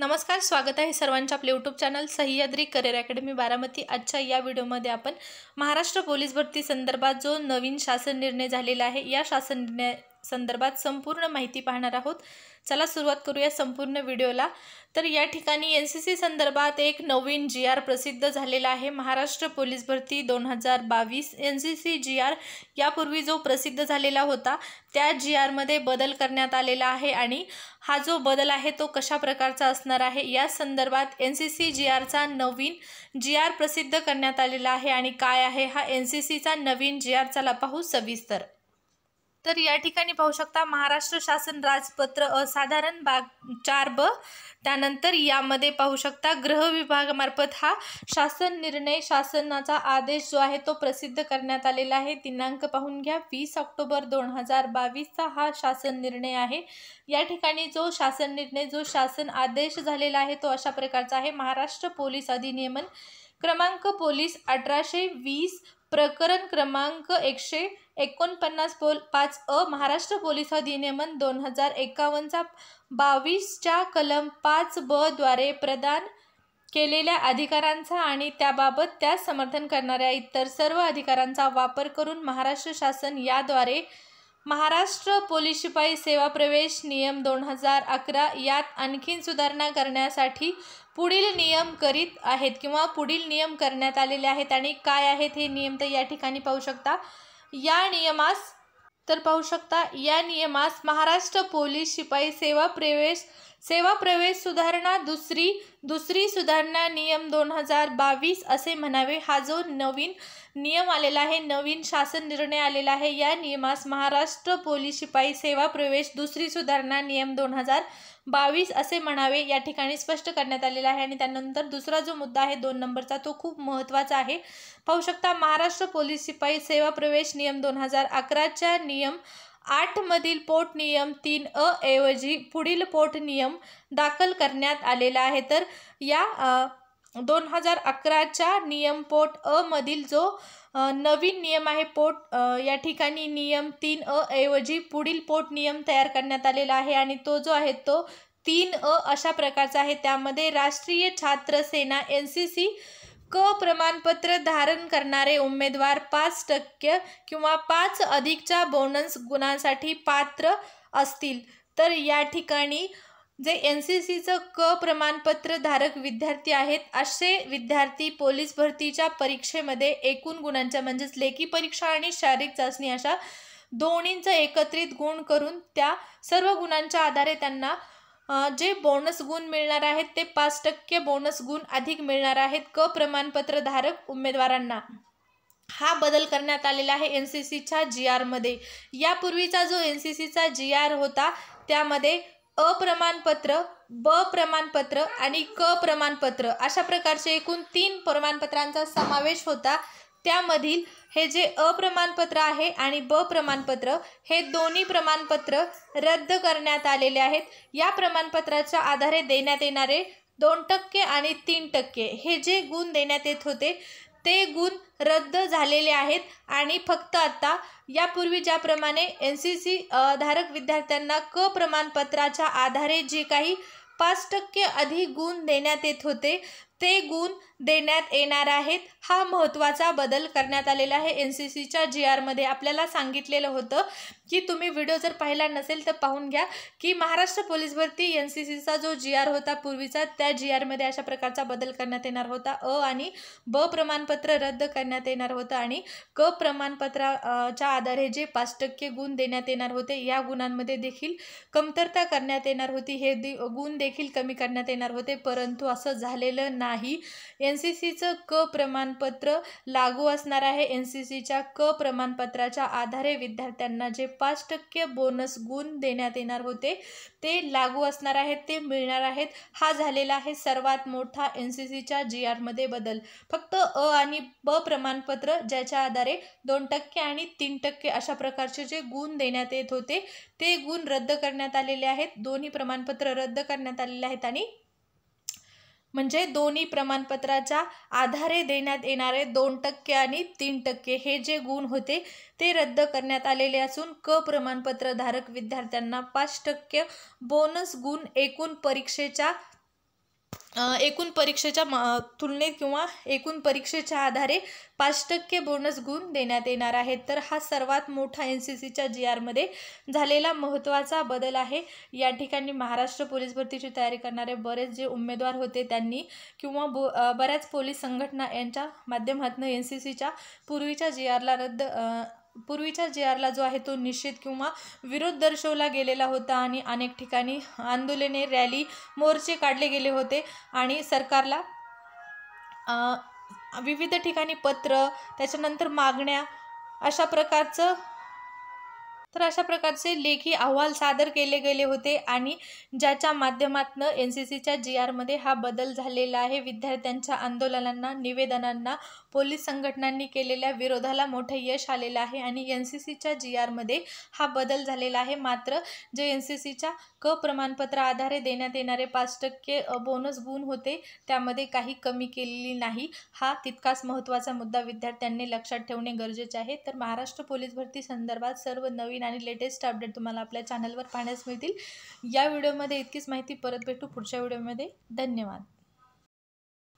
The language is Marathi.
नमस्कार स्वागत आहे सर्वांचे आपले YouTube channel Sahyadri career academy Baramati आजच्या या व्हिडिओमध्ये आपण महाराष्ट्र पोलीस भरती संदर्भात जो नवीन शासन निर्णय झालेला आहे या शासन निर्णय संदर्भात संपूर्ण माहिती पाहणार आहोत चला सुरुवात करूया संपूर्ण व्हिडिओला तर या ठिकाणी एन सी सी संदर्भात एक नवीन जी आर प्रसिद्ध झालेला आहे महाराष्ट्र पोलीस भरती दोन हजार बावीस N C C G R यापूर्वी जो प्रसिद्ध झालेला होता त्या जी आरमध्ये बदल करण्यात आलेला आहे आणि हा जो बदल आहे तो कशा प्रकारचा असणार आहे या संदर्भात एन सी सी जी आरचा नवीन जी आर प्रसिद्ध करण्यात आलेला आहे आणि काय आहे हा एन सी सीचा नवीन जी आर चला पाहू सविस्तर तर या ठिकाणी पाहू शकता महाराष्ट्र शासन राजपत्र असाधारण बाग चार ब त्यानंतर यामध्ये पाहू शकता गृह विभागामार्फत हा शासन निर्णय शासनाचा आदेश जो आहे तो प्रसिद्ध करण्यात आलेला आहे दिनांक पाहून घ्या वीस ऑक्टोबर दोन हजार बावीसचा हा शासन निर्णय आहे या ठिकाणी जो शासन निर्णय जो शासन आदेश झालेला आहे तो अशा प्रकारचा आहे महाराष्ट्र पोलीस अधिनियमन क्रमांक पोलीस अठराशे वीस प्रकरण क्रमांक एकशे एकोणपन्नास पोल पाच अ महाराष्ट्र पोलीस अधिनियमन दोन हजार एकावन्नचा बावीसच्या कलम पाच ब द्वारे प्रदान केलेल्या अधिकारांचा आणि त्याबाबत त्यास समर्थन करणाऱ्या इतर सर्व अधिकारांचा वापर करून महाराष्ट्र शासन याद्वारे महाराष्ट्र पोलीस शिपाई सेवा प्रवेश नियम दोन हजार अकरा यात आणखीन सुधारणा करण्यासाठी पुढील नियम करीत आहेत किंवा पुढील नियम करण्यात आलेले आहेत आणि काय आहेत हे नियम तर या ठिकाणी पाहू शकता या नियमास तर पाहू शकता या नियमास महाराष्ट्र पोलीस शिपाई सेवा प्रवेश सेवा प्रवेश सुधारणा दुसरी दुसरी सुधारणा नियम दोन हजार बावीस असे म्हणावे हा जो नवीन नियम आलेला आहे नवीन शासन निर्णय आलेला आहे या नियमास महाराष्ट्र पोलीस शिपाई सेवा प्रवेश दुसरी सुधारणा नियम दोन हजार बावीस असे म्हणावे या ठिकाणी स्पष्ट करण्यात आलेला आहे आणि त्यानंतर दुसरा जो मुद्दा आहे दोन नंबरचा तो खूप महत्त्वाचा आहे पाहू शकता महाराष्ट्र पोलीस शिपाई सेवा प्रवेश नियम दोन हजार अकराच्या नियम आठमधील पोट नियम तीन अ ऐवजी पुढील पोट नियम दाखल करण्यात आलेला आहे तर या दोन हजार अकराच्या नियम पोट अ मधील जो नवीन नियम आहे पोट या ठिकाणी नियम तीन अ ऐवजी पुढील पोट नियम तयार करण्यात आलेला आहे आणि तो जो आहे तो तीन अ अशा प्रकारचा आहे त्यामध्ये राष्ट्रीय छात्र सेना एन सी सी क प्रमाणपत्र धारण करणारे उमेदवार पाच टक्के किंवा पाच अधिकच्या बोनस गुणांसाठी पात्र असतील तर या ठिकाणी जे एन सी सीचं क प्रमाणपत्र धारक विद्यार्थी आहेत असे विद्यार्थी पोलीस भरतीच्या परीक्षेमध्ये एकूण गुणांच्या म्हणजेच लेखी परीक्षा आणि शारीरिक चाचणी अशा दोन्हींचं एकत्रित गुण करून त्या सर्व गुणांच्या आधारे त्यांना जे बोनस गुण मिळणार आहेत ते पाच टक्के बोनस गुण अधिक मिळणार आहेत क प्रमाणपत्र धारक उमेदवारांना हा बदल करण्यात आलेला आहे एन सी सीच्या जी आरमध्ये यापूर्वीचा जो एन सी सीचा जी आर होता त्यामध्ये अ प्रमाणपत्र ब प्रमाणपत्र आणि क प्रमाणपत्र अशा प्रकारचे एकूण तीन प्रमाणपत्रांचा समावेश होता त्यामधील हे जे अ प्रमाणपत्र आहे आणि ब प्रमाणपत्र हे दोन्ही प्रमाणपत्र रद्द करण्यात आलेले आहेत या प्रमाणपत्राच्या आधारे देण्यात येणारे दोन टक्के आणि तीन टक्के हे जे गुण देण्यात येत होते ते गुण रद्द झालेले आहेत आणि फक्त आत्ता यापूर्वी ज्याप्रमाणे एन सी सी धारक विद्यार्थ्यांना क प्रमाणपत्राच्या आधारे जे काही पाच टक्के अधिक गुण देण्यात येत होते ते गुण देण्यात येणार आहेत हा महत्त्वाचा बदल करण्यात आलेला आहे एन सी सीच्या जी आरमध्ये आपल्याला सांगितलेलं होतं की तुम्ही व्हिडिओ जर पाहिला नसेल तर पाहून घ्या की महाराष्ट्र पोलीस भरती एन सी सीचा जो जी आर होता पूर्वीचा त्या जी आरमध्ये अशा प्रकारचा बदल करण्यात येणार होता अ आणि ब प्रमाणपत्र रद्द करण्यात येणार होतं आणि क प्रमाणपत्राच्या आधारे जे पाच टक्के गुण देण्यात येणार होते या गुणांमध्ये देखील कमतरता करण्यात येणार होती हे गुण देखील कमी करण्यात येणार होते परंतु असं झालेलं नाही नाही एन सी सीचं क प्रमाणपत्र लागू असणार आहे एन सी सीच्या क प्रमाणपत्राच्या आधारे विद्यार्थ्यांना जे पाच टक्के बोनस गुण देण्यात येणार होते ते लागू असणार आहेत ते मिळणार आहेत हा झालेला आहे सर्वात मोठा एन सी सीच्या जी आरमध्ये बदल फक्त अ आणि ब प्रमाणपत्र ज्याच्या आधारे दोन टक्के आणि तीन टक्के अशा प्रकारचे जे गुण देण्यात येत होते ते गुण रद्द करण्यात आलेले आहेत दोन्ही प्रमाणपत्र रद्द करण्यात आलेले आहेत आणि म्हणजे दोन्ही प्रमाणपत्राच्या आधारे देण्यात येणारे दोन टक्के आणि तीन टक्के हे जे गुण होते ते रद्द करण्यात आलेले असून क धारक विद्यार्थ्यांना पाच टक्के बोनस गुण एकूण परीक्षेच्या एकूण परीक्षेच्या म तुलनेत किंवा एकूण परीक्षेच्या आधारे पाच टक्के बोनस गुण देण्यात येणार आहेत तर हा सर्वात मोठा एन सी सीच्या जी आरमध्ये झालेला महत्त्वाचा बदल आहे या ठिकाणी महाराष्ट्र पोलीस भरतीची तयारी करणारे बरेच जे उमेदवार होते त्यांनी किंवा बो बऱ्याच पोलीस संघटना यांच्या माध्यमातून एन सी सीच्या पूर्वीच्या जी आरला रद्द पूर्वीच्या जे आरला जो आहे तो निश्चित किंवा विरोध दर्शवला गेलेला होता आणि अनेक ठिकाणी आंदोलने रॅली मोर्चे काढले गेले होते आणि सरकारला विविध ठिकाणी पत्र त्याच्यानंतर मागण्या अशा प्रकारचं तर अशा प्रकारचे लेखी अहवाल सादर केले गेले होते आणि ज्याच्या माध्यमातून एन सी सीच्या जी आरमध्ये हा बदल झालेला आहे विद्यार्थ्यांच्या आंदोलनांना निवेदनांना पोलीस संघटनांनी केलेल्या विरोधाला मोठं यश आलेलं आहे आणि एन सी सीच्या जी आरमध्ये हा बदल झालेला आहे मात्र जे एन सी सीच्या क प्रमाणपत्र आधारे देण्यात येणारे पाच टक्के बोनस गुण होते त्यामध्ये काही कमी केलेली नाही हा तितकाच महत्त्वाचा मुद्दा विद्यार्थ्यांनी लक्षात ठेवणे गरजेचे आहे तर महाराष्ट्र पोलीस भरती संदर्भात सर्व नवीन आणि लेटेस्ट अपडेट तुम्हाला आपल्या चॅनलवर पाहण्यास मिळतील या व्हिडिओमध्ये इतकीच माहिती परत भेटू पुढच्या व्हिडिओमध्ये धन्यवाद